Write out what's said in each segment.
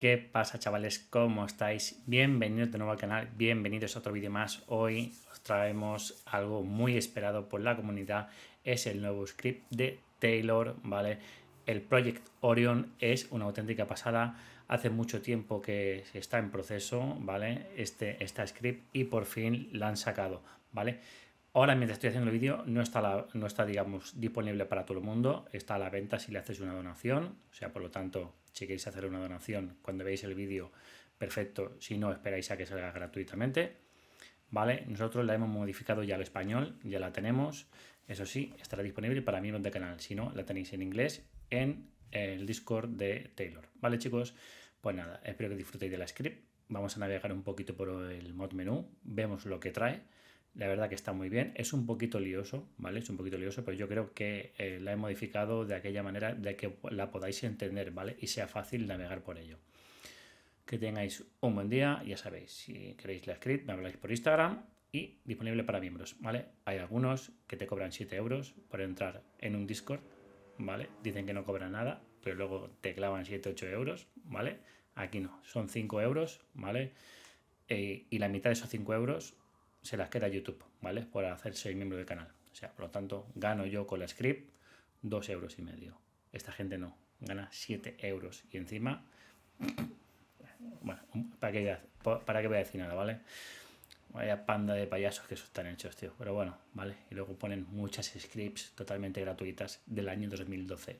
¿Qué pasa chavales? ¿Cómo estáis? Bienvenidos de nuevo al canal, bienvenidos a otro vídeo más. Hoy os traemos algo muy esperado por la comunidad, es el nuevo script de Taylor, ¿vale? El Project Orion es una auténtica pasada, hace mucho tiempo que está en proceso, ¿vale? Este, está script y por fin la han sacado, ¿vale? Ahora, mientras estoy haciendo el vídeo, no está, no está, digamos, disponible para todo el mundo. Está a la venta si le haces una donación. O sea, por lo tanto, si queréis hacer una donación cuando veáis el vídeo, perfecto. Si no, esperáis a que salga gratuitamente. ¿Vale? Nosotros la hemos modificado ya al español, ya la tenemos. Eso sí, estará disponible para miembros de canal. Si no, la tenéis en inglés en el Discord de Taylor. ¿Vale, chicos? Pues nada, espero que disfrutéis de la script. Vamos a navegar un poquito por el mod menú. Vemos lo que trae. La verdad que está muy bien. Es un poquito lioso, ¿vale? Es un poquito lioso, pero yo creo que eh, la he modificado de aquella manera de que la podáis entender, ¿vale? Y sea fácil navegar por ello. Que tengáis un buen día, ya sabéis, si queréis la script, me habláis por Instagram y disponible para miembros, ¿vale? Hay algunos que te cobran 7 euros por entrar en un Discord, ¿vale? Dicen que no cobran nada, pero luego te clavan 7, 8 euros, ¿vale? Aquí no, son 5 euros, ¿vale? Eh, y la mitad de esos 5 euros se las queda YouTube, ¿vale? Por hacerse miembro del canal. O sea, por lo tanto, gano yo con la script dos euros y medio. Esta gente no, gana 7 euros. Y encima, bueno, ¿para qué, para qué voy a decir nada, ¿vale? Vaya panda de payasos que están hechos, tío. Pero bueno, ¿vale? Y luego ponen muchas scripts totalmente gratuitas del año 2012.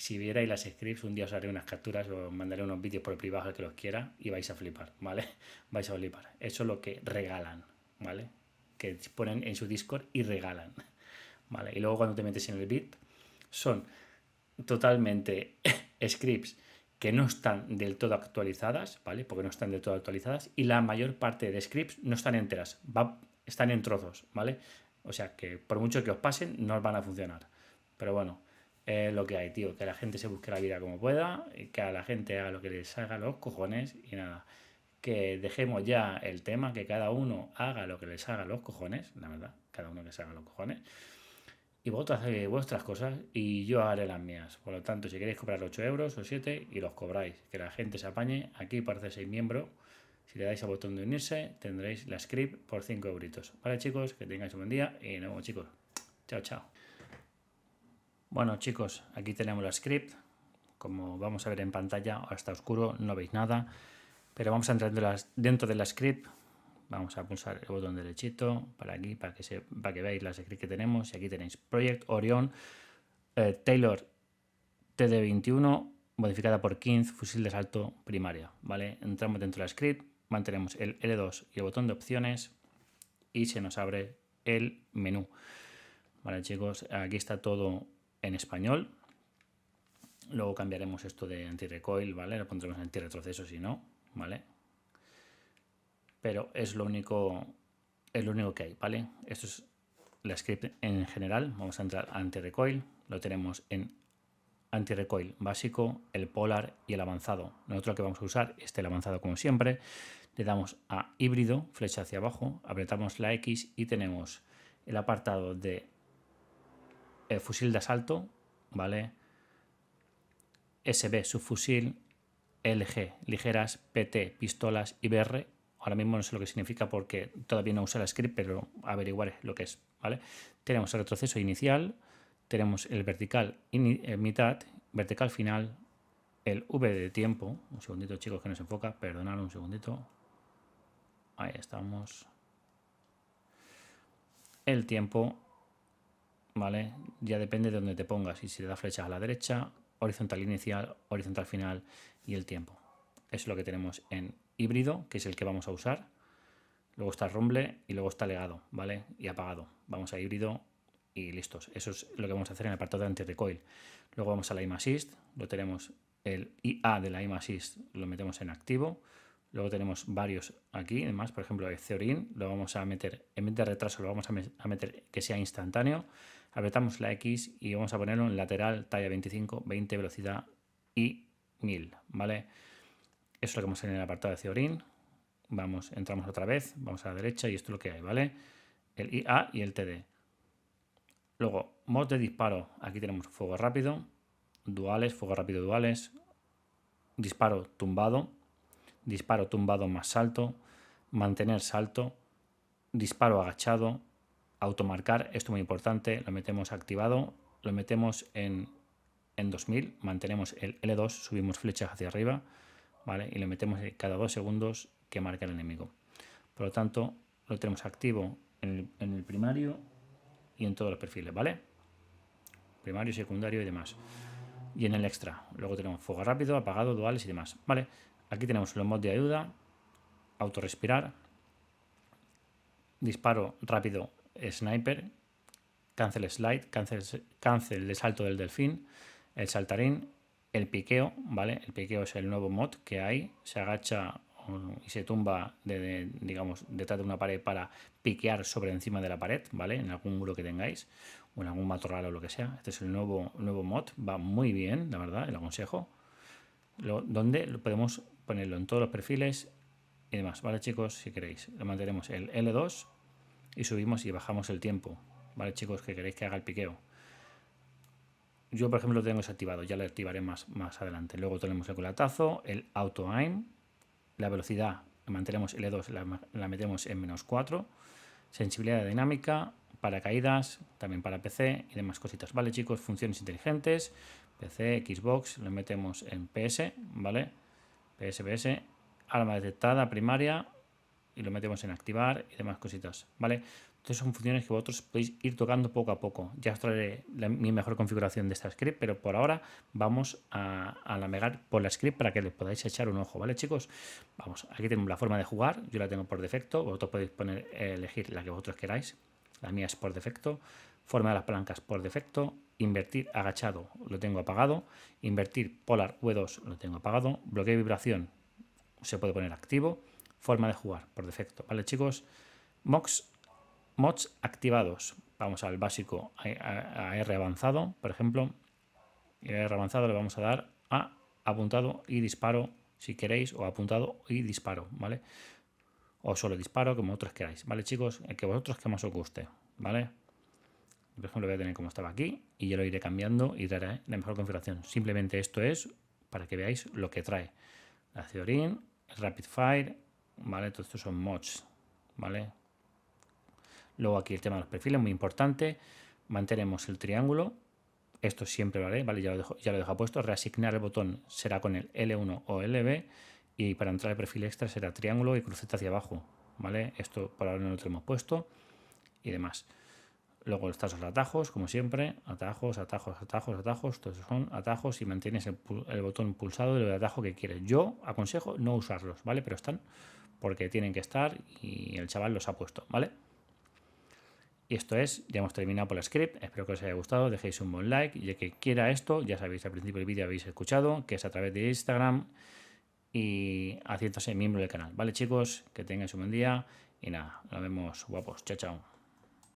Si vierais las scripts, un día os haré unas capturas, os mandaré unos vídeos por privado al que los quiera y vais a flipar, ¿vale? Vais a flipar. Eso es lo que regalan, ¿vale? Que ponen en su Discord y regalan, ¿vale? Y luego cuando te metes en el bit, son totalmente scripts que no están del todo actualizadas, ¿vale? Porque no están del todo actualizadas y la mayor parte de scripts no están enteras, va, están en trozos, ¿vale? O sea que por mucho que os pasen, no os van a funcionar. Pero bueno, lo que hay, tío. Que la gente se busque la vida como pueda, que a la gente haga lo que les haga los cojones y nada. Que dejemos ya el tema, que cada uno haga lo que les haga los cojones, la verdad, cada uno que se haga los cojones. Y vosotros hacéis vuestras cosas y yo haré las mías. Por lo tanto, si queréis cobrar 8 euros o 7 y los cobráis, que la gente se apañe, aquí parece ser miembro, si le dais al botón de unirse, tendréis la script por 5 euritos. Vale chicos, que tengáis un buen día y nos vemos chicos. Chao, chao. Bueno chicos, aquí tenemos la script. Como vamos a ver en pantalla, ahora está oscuro, no veis nada. Pero vamos a entrar dentro de la script. Vamos a pulsar el botón derechito para aquí, para que, que veáis la script que tenemos. Y aquí tenéis Project Orion, eh, Taylor TD21, modificada por 15, fusil de salto primaria. ¿vale? Entramos dentro de la script, mantenemos el L2 y el botón de opciones y se nos abre el menú. Vale chicos, aquí está todo en español. Luego cambiaremos esto de anti-recoil, ¿vale? Lo pondremos en anti-retroceso si no, ¿vale? Pero es lo único, es lo único que hay, ¿vale? Esto es la script en general. Vamos a entrar a anti-recoil. Lo tenemos en anti-recoil básico, el polar y el avanzado. Nosotros lo que vamos a usar es el avanzado como siempre. Le damos a híbrido, flecha hacia abajo, apretamos la X y tenemos el apartado de eh, fusil de asalto, ¿vale? SB, subfusil, LG, ligeras, PT, pistolas, y IBR. Ahora mismo no sé lo que significa porque todavía no usa la script, pero averiguaré lo que es, ¿vale? Tenemos el retroceso inicial, tenemos el vertical eh, mitad, vertical final, el V de tiempo. Un segundito, chicos, que nos enfoca. Perdonad un segundito. Ahí estamos. El tiempo, ¿vale? Ya depende de dónde te pongas y si le da flechas a la derecha, horizontal inicial, horizontal final y el tiempo. Eso es lo que tenemos en híbrido, que es el que vamos a usar. Luego está rumble y luego está legado, ¿vale? Y apagado. Vamos a híbrido y listos. Eso es lo que vamos a hacer en el apartado de anti-recoil. Luego vamos a la IMAssist. lo tenemos el IA de la ImAssist lo metemos en activo. Luego tenemos varios aquí, además, por ejemplo, el Theorin, lo vamos a meter, en vez de retraso, lo vamos a meter que sea instantáneo apretamos la X y vamos a ponerlo en lateral, talla 25, 20, velocidad y 1000, ¿vale? Eso es lo que hemos a en el apartado de Theorin. Vamos, entramos otra vez, vamos a la derecha y esto es lo que hay, ¿vale? El IA y el TD. Luego, mod de disparo. Aquí tenemos fuego rápido, duales, fuego rápido duales, disparo tumbado, disparo tumbado más salto, mantener salto, disparo agachado, automarcar, esto muy importante, lo metemos activado, lo metemos en, en 2000, mantenemos el L2, subimos flechas hacia arriba, ¿vale? Y lo metemos cada dos segundos que marca el enemigo. Por lo tanto, lo tenemos activo en el, en el primario y en todos los perfiles, ¿vale? Primario, secundario y demás. Y en el extra. Luego tenemos fuego rápido, apagado, duales y demás, ¿vale? Aquí tenemos los mods de ayuda, autorrespirar, disparo rápido Sniper, Cancel Slide, cancel, cancel de salto del delfín, el saltarín, el piqueo, ¿vale? El piqueo es el nuevo mod que hay, se agacha y se tumba, de, digamos, detrás de una pared para piquear sobre encima de la pared, ¿vale? En algún muro que tengáis, o en algún matorral o lo que sea. Este es el nuevo, nuevo mod, va muy bien, la verdad, el aconsejo. Lo, donde podemos ponerlo en todos los perfiles y demás, ¿vale, chicos? Si queréis, lo mantenemos el L2 y subimos y bajamos el tiempo. ¿Vale, chicos? Que queréis que haga el piqueo. Yo, por ejemplo, lo tengo desactivado, ya lo activaré más, más adelante. Luego tenemos el colatazo, el auto aim, la velocidad, mantenemos L2, la, metemos en menos 4, sensibilidad dinámica, paracaídas, también para PC y demás cositas. Vale, chicos, funciones inteligentes, PC, Xbox, lo metemos en PS, ¿vale? PS, PS, arma detectada primaria, y lo metemos en activar y demás cositas, ¿vale? Entonces son funciones que vosotros podéis ir tocando poco a poco. Ya os traeré la, mi mejor configuración de esta script, pero por ahora vamos a, a, navegar por la script para que le podáis echar un ojo, ¿vale chicos? Vamos, aquí tenemos la forma de jugar, yo la tengo por defecto, vosotros podéis poner, elegir la que vosotros queráis, la mía es por defecto, forma de las palancas por defecto, invertir agachado lo tengo apagado, invertir polar V2 lo tengo apagado, bloqueo de vibración se puede poner activo, forma de jugar por defecto. ¿Vale, chicos? Mods, mods activados. Vamos al básico a, R avanzado, por ejemplo. Y a R avanzado le vamos a dar a apuntado y disparo, si queréis, o apuntado y disparo, ¿vale? O solo disparo, como otros queráis, ¿vale, chicos? El que vosotros que más os guste, ¿vale? Por ejemplo, voy a tener como estaba aquí y yo lo iré cambiando y daré la mejor configuración. Simplemente esto es para que veáis lo que trae. La Theorin, Rapid Fire, ¿vale? Todo son mods, ¿vale? Luego aquí el tema de los perfiles, muy importante. Mantenemos el triángulo. Esto siempre vale ¿vale? Ya lo dejo, ya lo dejo puesto. Reasignar el botón será con el L1 o LB. Y para entrar al perfil extra será triángulo y cruceta hacia abajo, ¿vale? Esto por ahora no lo tenemos puesto. Y demás. Luego están los atajos, como siempre, atajos, atajos, atajos, atajos, todos son atajos y mantienes el, botón pulsado del atajo que quieres. Yo aconsejo no usarlos, ¿vale? Pero están porque tienen que estar y el chaval los ha puesto, ¿vale? Y esto es, ya hemos terminado por el script, espero que os haya gustado, dejéis un buen like y el que quiera esto, ya sabéis, al principio del vídeo habéis escuchado, que es a través de Instagram y haciéndose miembro del canal, ¿vale chicos? Que tengáis un buen día y nada, nos vemos guapos, chao chao.